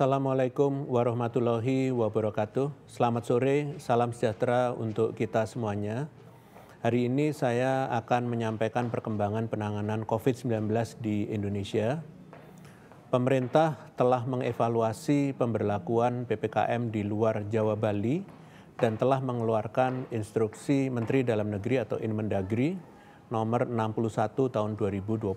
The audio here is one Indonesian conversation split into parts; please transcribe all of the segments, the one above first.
Assalamualaikum warahmatullahi wabarakatuh. Selamat sore, salam sejahtera untuk kita semuanya. Hari ini saya akan menyampaikan perkembangan penanganan COVID-19 di Indonesia. Pemerintah telah mengevaluasi pemberlakuan PPKM di luar Jawa Bali dan telah mengeluarkan instruksi Menteri Dalam Negeri atau Inmendagri nomor 61 tahun 2021.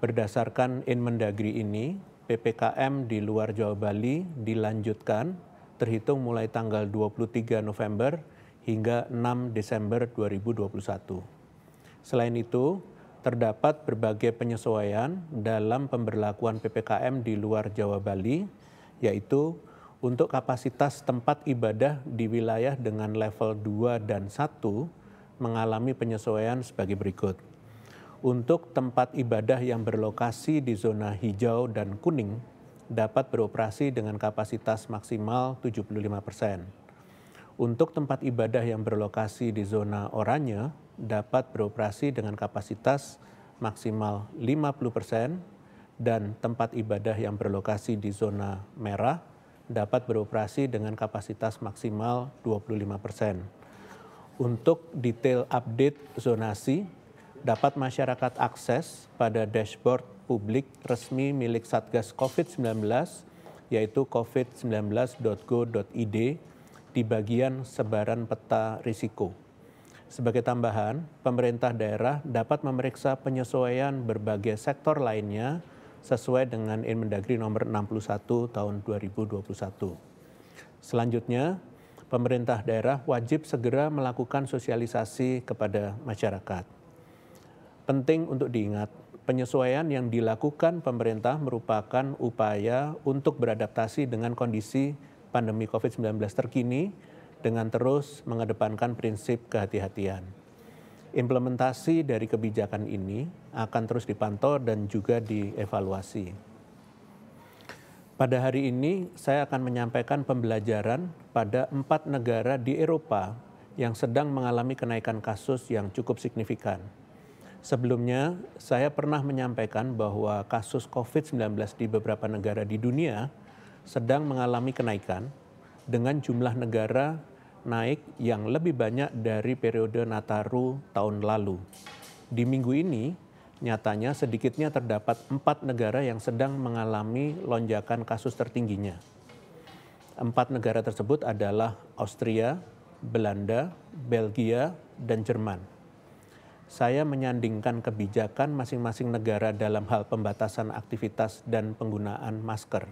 Berdasarkan Inmendagri ini, PPKM di luar Jawa Bali dilanjutkan terhitung mulai tanggal 23 November hingga 6 Desember 2021. Selain itu, terdapat berbagai penyesuaian dalam pemberlakuan PPKM di luar Jawa Bali, yaitu untuk kapasitas tempat ibadah di wilayah dengan level 2 dan 1 mengalami penyesuaian sebagai berikut untuk tempat ibadah yang berlokasi di zona hijau dan kuning dapat beroperasi dengan kapasitas maksimal 75 persen. Untuk tempat ibadah yang berlokasi di zona oranye dapat beroperasi dengan kapasitas maksimal 50 persen dan tempat ibadah yang berlokasi di zona merah dapat beroperasi dengan kapasitas maksimal 25 persen. Untuk detail update zonasi dapat masyarakat akses pada dashboard publik resmi milik Satgas COVID-19 yaitu covid19.go.id di bagian sebaran peta risiko. Sebagai tambahan, pemerintah daerah dapat memeriksa penyesuaian berbagai sektor lainnya sesuai dengan Inmendagri nomor 61 tahun 2021. Selanjutnya, pemerintah daerah wajib segera melakukan sosialisasi kepada masyarakat penting untuk diingat, penyesuaian yang dilakukan pemerintah merupakan upaya untuk beradaptasi dengan kondisi pandemi COVID-19 terkini dengan terus mengedepankan prinsip kehati-hatian. Implementasi dari kebijakan ini akan terus dipantau dan juga dievaluasi. Pada hari ini, saya akan menyampaikan pembelajaran pada empat negara di Eropa yang sedang mengalami kenaikan kasus yang cukup signifikan. Sebelumnya, saya pernah menyampaikan bahwa kasus COVID-19 di beberapa negara di dunia sedang mengalami kenaikan dengan jumlah negara naik yang lebih banyak dari periode Nataru tahun lalu. Di minggu ini, nyatanya sedikitnya terdapat empat negara yang sedang mengalami lonjakan kasus tertingginya. Empat negara tersebut adalah Austria, Belanda, Belgia, dan Jerman saya menyandingkan kebijakan masing-masing negara dalam hal pembatasan aktivitas dan penggunaan masker.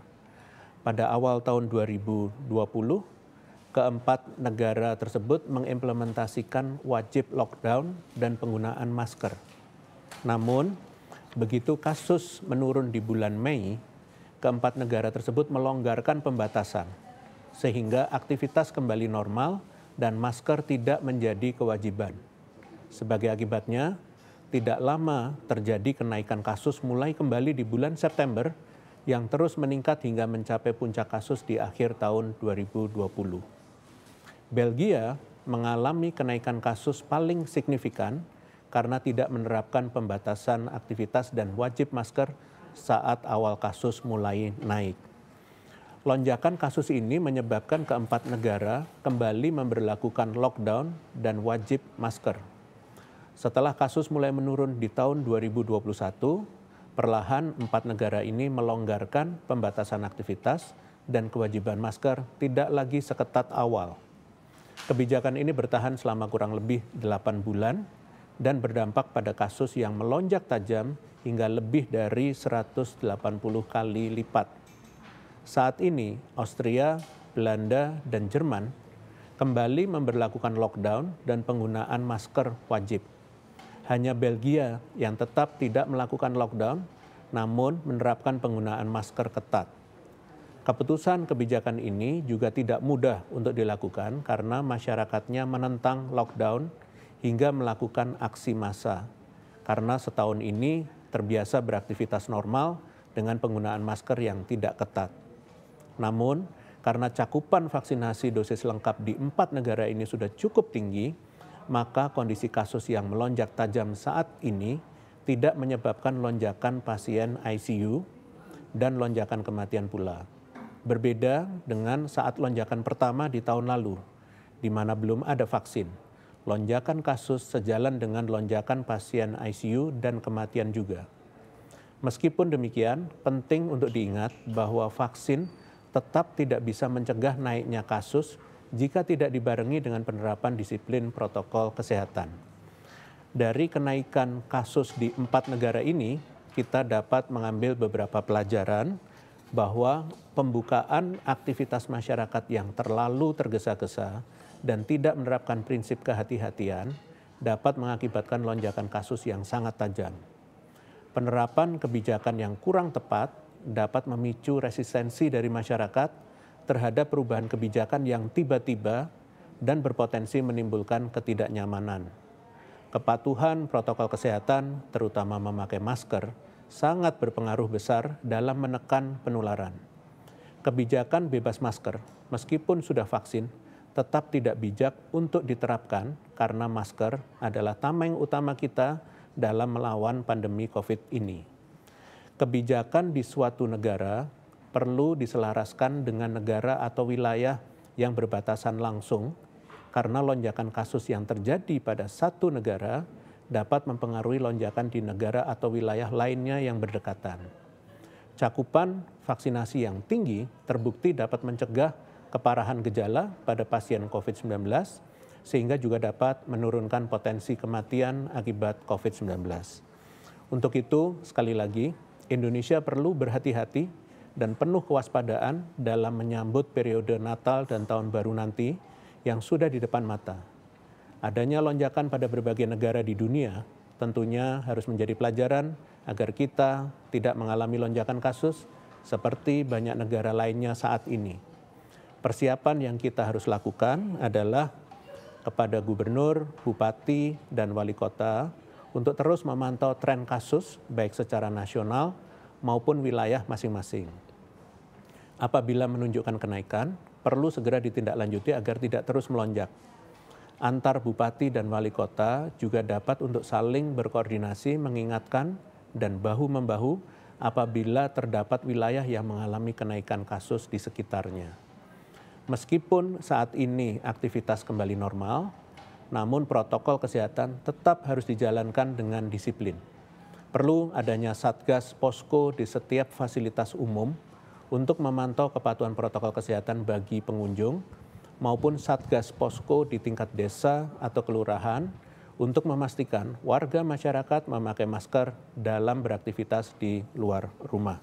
Pada awal tahun 2020, keempat negara tersebut mengimplementasikan wajib lockdown dan penggunaan masker. Namun, begitu kasus menurun di bulan Mei, keempat negara tersebut melonggarkan pembatasan, sehingga aktivitas kembali normal dan masker tidak menjadi kewajiban. Sebagai akibatnya, tidak lama terjadi kenaikan kasus mulai kembali di bulan September yang terus meningkat hingga mencapai puncak kasus di akhir tahun 2020. Belgia mengalami kenaikan kasus paling signifikan karena tidak menerapkan pembatasan aktivitas dan wajib masker saat awal kasus mulai naik. Lonjakan kasus ini menyebabkan keempat negara kembali memberlakukan lockdown dan wajib masker setelah kasus mulai menurun di tahun 2021, perlahan empat negara ini melonggarkan pembatasan aktivitas dan kewajiban masker tidak lagi seketat awal. Kebijakan ini bertahan selama kurang lebih 8 bulan dan berdampak pada kasus yang melonjak tajam hingga lebih dari 180 kali lipat. Saat ini, Austria, Belanda, dan Jerman kembali memperlakukan lockdown dan penggunaan masker wajib hanya Belgia yang tetap tidak melakukan lockdown, namun menerapkan penggunaan masker ketat. Keputusan kebijakan ini juga tidak mudah untuk dilakukan karena masyarakatnya menentang lockdown hingga melakukan aksi massa. Karena setahun ini terbiasa beraktivitas normal dengan penggunaan masker yang tidak ketat. Namun, karena cakupan vaksinasi dosis lengkap di empat negara ini sudah cukup tinggi, maka kondisi kasus yang melonjak tajam saat ini tidak menyebabkan lonjakan pasien ICU dan lonjakan kematian pula. Berbeda dengan saat lonjakan pertama di tahun lalu, di mana belum ada vaksin. Lonjakan kasus sejalan dengan lonjakan pasien ICU dan kematian juga. Meskipun demikian, penting untuk diingat bahwa vaksin tetap tidak bisa mencegah naiknya kasus jika tidak dibarengi dengan penerapan disiplin protokol kesehatan. Dari kenaikan kasus di empat negara ini, kita dapat mengambil beberapa pelajaran bahwa pembukaan aktivitas masyarakat yang terlalu tergesa-gesa dan tidak menerapkan prinsip kehati-hatian dapat mengakibatkan lonjakan kasus yang sangat tajam. Penerapan kebijakan yang kurang tepat dapat memicu resistensi dari masyarakat terhadap perubahan kebijakan yang tiba-tiba dan berpotensi menimbulkan ketidaknyamanan. Kepatuhan protokol kesehatan, terutama memakai masker, sangat berpengaruh besar dalam menekan penularan. Kebijakan bebas masker, meskipun sudah vaksin, tetap tidak bijak untuk diterapkan karena masker adalah tameng utama kita dalam melawan pandemi COVID ini. Kebijakan di suatu negara perlu diselaraskan dengan negara atau wilayah yang berbatasan langsung karena lonjakan kasus yang terjadi pada satu negara dapat mempengaruhi lonjakan di negara atau wilayah lainnya yang berdekatan. Cakupan vaksinasi yang tinggi terbukti dapat mencegah keparahan gejala pada pasien COVID-19 sehingga juga dapat menurunkan potensi kematian akibat COVID-19. Untuk itu, sekali lagi, Indonesia perlu berhati-hati dan penuh kewaspadaan dalam menyambut periode Natal dan Tahun Baru nanti yang sudah di depan mata. Adanya lonjakan pada berbagai negara di dunia tentunya harus menjadi pelajaran agar kita tidak mengalami lonjakan kasus seperti banyak negara lainnya saat ini. Persiapan yang kita harus lakukan adalah kepada gubernur, bupati, dan wali kota untuk terus memantau tren kasus baik secara nasional maupun wilayah masing-masing apabila menunjukkan kenaikan, perlu segera ditindaklanjuti agar tidak terus melonjak. Antar bupati dan wali kota juga dapat untuk saling berkoordinasi, mengingatkan, dan bahu-membahu apabila terdapat wilayah yang mengalami kenaikan kasus di sekitarnya. Meskipun saat ini aktivitas kembali normal, namun protokol kesehatan tetap harus dijalankan dengan disiplin. Perlu adanya satgas posko di setiap fasilitas umum untuk memantau kepatuhan protokol kesehatan bagi pengunjung maupun satgas posko di tingkat desa atau kelurahan untuk memastikan warga masyarakat memakai masker dalam beraktivitas di luar rumah.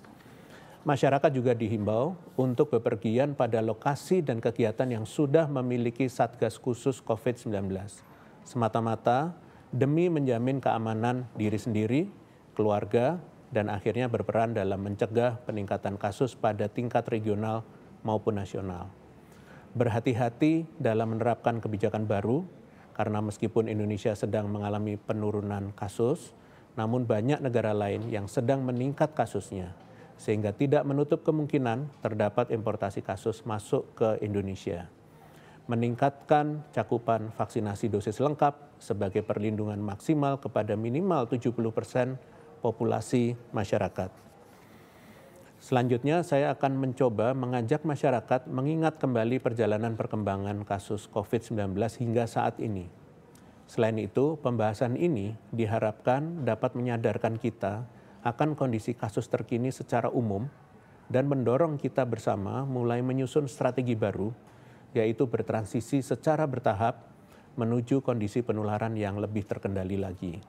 Masyarakat juga dihimbau untuk bepergian pada lokasi dan kegiatan yang sudah memiliki satgas khusus COVID-19, semata-mata demi menjamin keamanan diri sendiri, keluarga, dan akhirnya berperan dalam mencegah peningkatan kasus pada tingkat regional maupun nasional. Berhati-hati dalam menerapkan kebijakan baru, karena meskipun Indonesia sedang mengalami penurunan kasus, namun banyak negara lain yang sedang meningkat kasusnya, sehingga tidak menutup kemungkinan terdapat importasi kasus masuk ke Indonesia. Meningkatkan cakupan vaksinasi dosis lengkap sebagai perlindungan maksimal kepada minimal 70 persen populasi masyarakat. Selanjutnya, saya akan mencoba mengajak masyarakat mengingat kembali perjalanan perkembangan kasus COVID-19 hingga saat ini. Selain itu, pembahasan ini diharapkan dapat menyadarkan kita akan kondisi kasus terkini secara umum dan mendorong kita bersama mulai menyusun strategi baru, yaitu bertransisi secara bertahap menuju kondisi penularan yang lebih terkendali lagi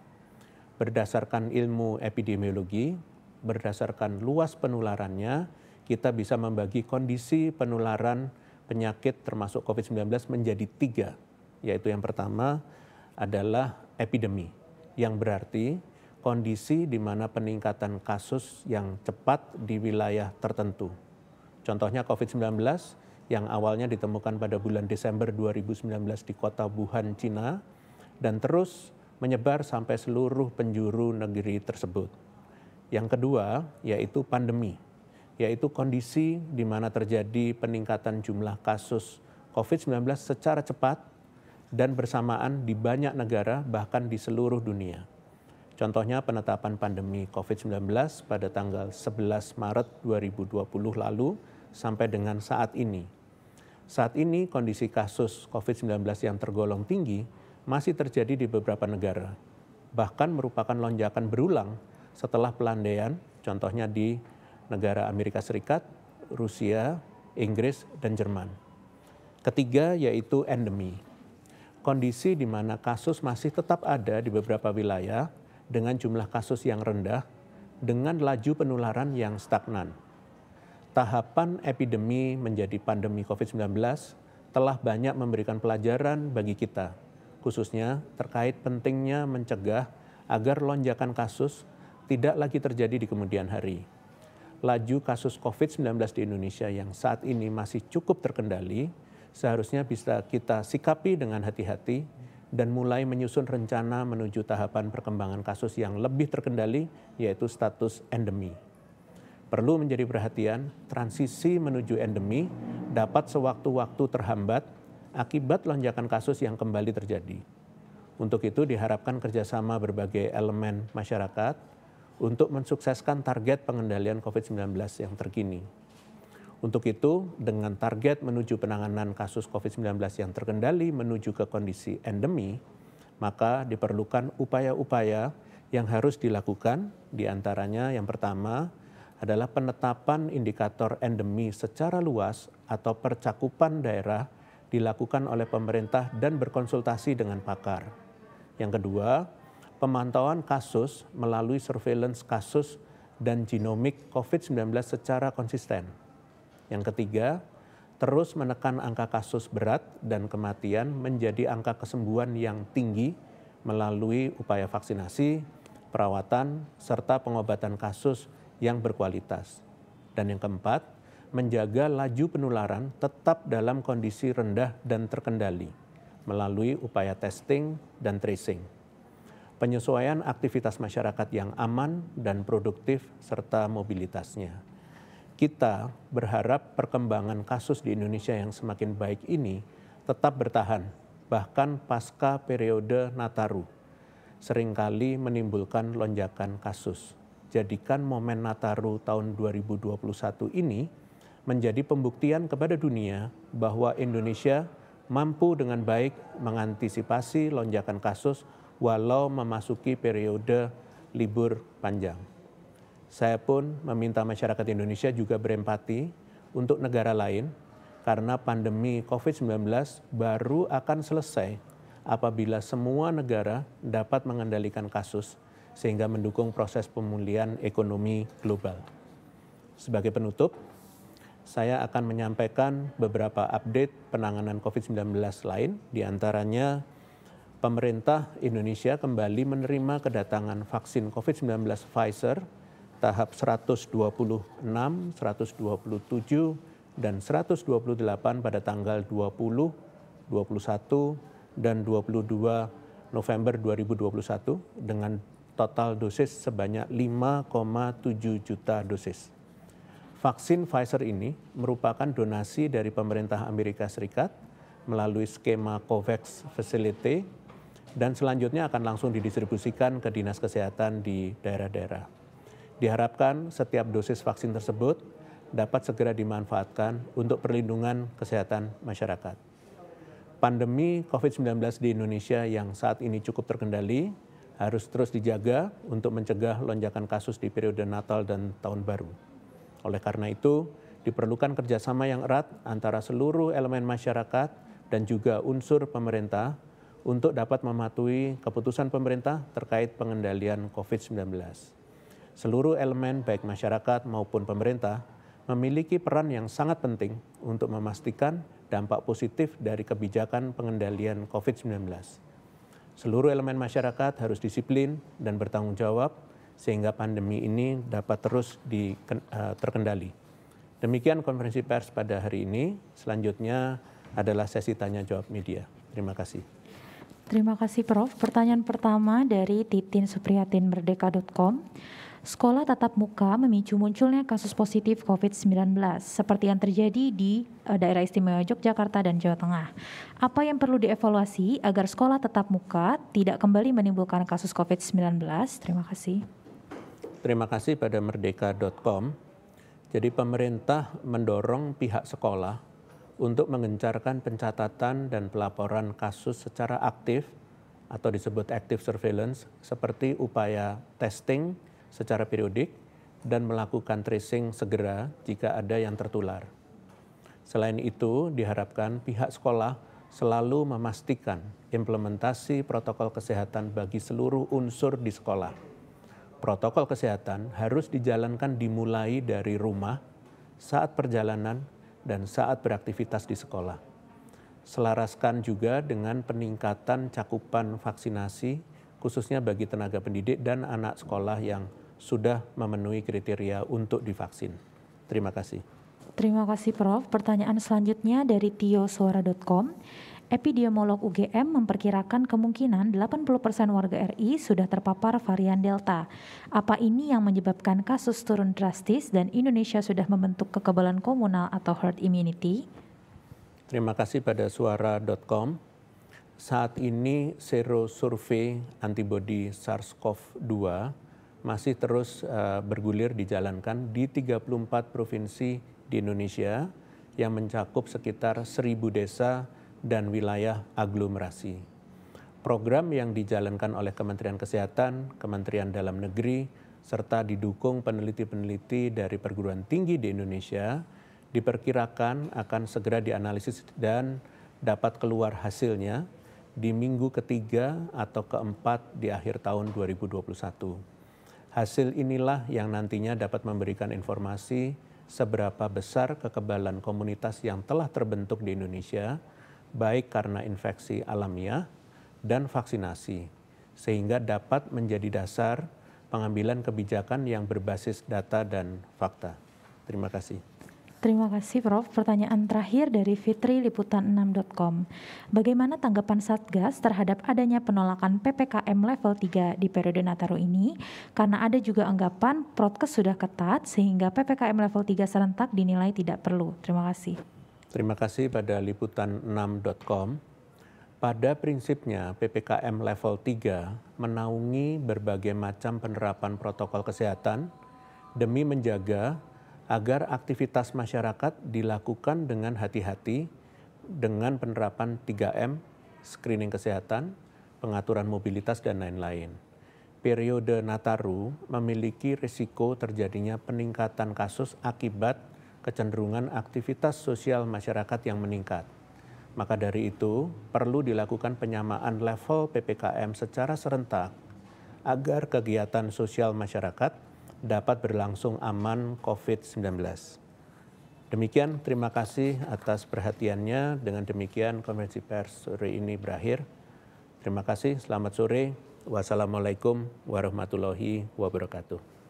berdasarkan ilmu epidemiologi, berdasarkan luas penularannya, kita bisa membagi kondisi penularan penyakit termasuk COVID-19 menjadi tiga. Yaitu yang pertama adalah epidemi, yang berarti kondisi di mana peningkatan kasus yang cepat di wilayah tertentu. Contohnya COVID-19 yang awalnya ditemukan pada bulan Desember 2019 di kota Wuhan, Cina, dan terus menyebar sampai seluruh penjuru negeri tersebut. Yang kedua yaitu pandemi, yaitu kondisi di mana terjadi peningkatan jumlah kasus COVID-19 secara cepat dan bersamaan di banyak negara, bahkan di seluruh dunia. Contohnya penetapan pandemi COVID-19 pada tanggal 11 Maret 2020 lalu sampai dengan saat ini. Saat ini kondisi kasus COVID-19 yang tergolong tinggi masih terjadi di beberapa negara, bahkan merupakan lonjakan berulang setelah pelandaian, contohnya di negara Amerika Serikat, Rusia, Inggris, dan Jerman. Ketiga yaitu endemi, kondisi di mana kasus masih tetap ada di beberapa wilayah dengan jumlah kasus yang rendah, dengan laju penularan yang stagnan. Tahapan epidemi menjadi pandemi COVID-19 telah banyak memberikan pelajaran bagi kita khususnya terkait pentingnya mencegah agar lonjakan kasus tidak lagi terjadi di kemudian hari. Laju kasus COVID-19 di Indonesia yang saat ini masih cukup terkendali seharusnya bisa kita sikapi dengan hati-hati dan mulai menyusun rencana menuju tahapan perkembangan kasus yang lebih terkendali yaitu status endemi. Perlu menjadi perhatian, transisi menuju endemi dapat sewaktu-waktu terhambat akibat lonjakan kasus yang kembali terjadi. Untuk itu diharapkan kerjasama berbagai elemen masyarakat untuk mensukseskan target pengendalian COVID-19 yang terkini. Untuk itu, dengan target menuju penanganan kasus COVID-19 yang terkendali menuju ke kondisi endemi, maka diperlukan upaya-upaya yang harus dilakukan, diantaranya yang pertama adalah penetapan indikator endemi secara luas atau percakupan daerah dilakukan oleh pemerintah dan berkonsultasi dengan pakar. Yang kedua, pemantauan kasus melalui surveillance kasus dan genomik COVID-19 secara konsisten. Yang ketiga, terus menekan angka kasus berat dan kematian menjadi angka kesembuhan yang tinggi melalui upaya vaksinasi, perawatan, serta pengobatan kasus yang berkualitas. Dan yang keempat, menjaga laju penularan tetap dalam kondisi rendah dan terkendali melalui upaya testing dan tracing. Penyesuaian aktivitas masyarakat yang aman dan produktif serta mobilitasnya. Kita berharap perkembangan kasus di Indonesia yang semakin baik ini tetap bertahan bahkan pasca periode Nataru seringkali menimbulkan lonjakan kasus. Jadikan momen Nataru tahun 2021 ini menjadi pembuktian kepada dunia bahwa Indonesia mampu dengan baik mengantisipasi lonjakan kasus walau memasuki periode libur panjang. Saya pun meminta masyarakat Indonesia juga berempati untuk negara lain karena pandemi COVID-19 baru akan selesai apabila semua negara dapat mengendalikan kasus sehingga mendukung proses pemulihan ekonomi global. Sebagai penutup, saya akan menyampaikan beberapa update penanganan COVID-19 lain, diantaranya pemerintah Indonesia kembali menerima kedatangan vaksin COVID-19 Pfizer tahap 126, 127, dan 128 pada tanggal 20, 21, dan 22 November 2021 dengan total dosis sebanyak 5,7 juta dosis vaksin Pfizer ini merupakan donasi dari pemerintah Amerika Serikat melalui skema COVAX Facility dan selanjutnya akan langsung didistribusikan ke dinas kesehatan di daerah-daerah. Diharapkan setiap dosis vaksin tersebut dapat segera dimanfaatkan untuk perlindungan kesehatan masyarakat. Pandemi COVID-19 di Indonesia yang saat ini cukup terkendali harus terus dijaga untuk mencegah lonjakan kasus di periode Natal dan Tahun Baru. Oleh karena itu, diperlukan kerjasama yang erat antara seluruh elemen masyarakat dan juga unsur pemerintah untuk dapat mematuhi keputusan pemerintah terkait pengendalian COVID-19. Seluruh elemen baik masyarakat maupun pemerintah memiliki peran yang sangat penting untuk memastikan dampak positif dari kebijakan pengendalian COVID-19. Seluruh elemen masyarakat harus disiplin dan bertanggung jawab sehingga pandemi ini dapat terus di, uh, terkendali. Demikian konferensi pers pada hari ini. Selanjutnya adalah sesi tanya jawab media. Terima kasih. Terima kasih Prof. Pertanyaan pertama dari Titin Supriyatin Merdeka.com. Sekolah tatap muka memicu munculnya kasus positif COVID-19 seperti yang terjadi di eh, daerah istimewa Yogyakarta dan Jawa Tengah. Apa yang perlu dievaluasi agar sekolah tatap muka tidak kembali menimbulkan kasus COVID-19? Terima kasih terima kasih pada merdeka.com. Jadi pemerintah mendorong pihak sekolah untuk mengencarkan pencatatan dan pelaporan kasus secara aktif atau disebut active surveillance seperti upaya testing secara periodik dan melakukan tracing segera jika ada yang tertular. Selain itu, diharapkan pihak sekolah selalu memastikan implementasi protokol kesehatan bagi seluruh unsur di sekolah protokol kesehatan harus dijalankan dimulai dari rumah, saat perjalanan, dan saat beraktivitas di sekolah. Selaraskan juga dengan peningkatan cakupan vaksinasi, khususnya bagi tenaga pendidik dan anak sekolah yang sudah memenuhi kriteria untuk divaksin. Terima kasih. Terima kasih Prof. Pertanyaan selanjutnya dari tiosuara.com epidemiolog UGM memperkirakan kemungkinan 80% warga RI sudah terpapar varian Delta. Apa ini yang menyebabkan kasus turun drastis dan Indonesia sudah membentuk kekebalan komunal atau herd immunity? Terima kasih pada suara.com. Saat ini sero survei antibodi SARS-CoV-2 masih terus uh, bergulir dijalankan di 34 provinsi di Indonesia yang mencakup sekitar 1000 desa dan wilayah aglomerasi. Program yang dijalankan oleh Kementerian Kesehatan, Kementerian Dalam Negeri, serta didukung peneliti-peneliti dari perguruan tinggi di Indonesia diperkirakan akan segera dianalisis dan dapat keluar hasilnya di minggu ketiga atau keempat di akhir tahun 2021. Hasil inilah yang nantinya dapat memberikan informasi seberapa besar kekebalan komunitas yang telah terbentuk di Indonesia baik karena infeksi alamiah dan vaksinasi, sehingga dapat menjadi dasar pengambilan kebijakan yang berbasis data dan fakta. Terima kasih. Terima kasih Prof. Pertanyaan terakhir dari Fitri Liputan6.com. Bagaimana tanggapan Satgas terhadap adanya penolakan PPKM level 3 di periode Nataru ini? Karena ada juga anggapan protkes sudah ketat sehingga PPKM level 3 serentak dinilai tidak perlu. Terima kasih. Terima kasih pada liputan6.com. Pada prinsipnya, PPKM level 3 menaungi berbagai macam penerapan protokol kesehatan demi menjaga agar aktivitas masyarakat dilakukan dengan hati-hati dengan penerapan 3M, screening kesehatan, pengaturan mobilitas, dan lain-lain. Periode Nataru memiliki risiko terjadinya peningkatan kasus akibat kecenderungan aktivitas sosial masyarakat yang meningkat. Maka dari itu, perlu dilakukan penyamaan level PPKM secara serentak agar kegiatan sosial masyarakat dapat berlangsung aman COVID-19. Demikian, terima kasih atas perhatiannya. Dengan demikian, konferensi pers sore ini berakhir. Terima kasih, selamat sore. Wassalamualaikum warahmatullahi wabarakatuh.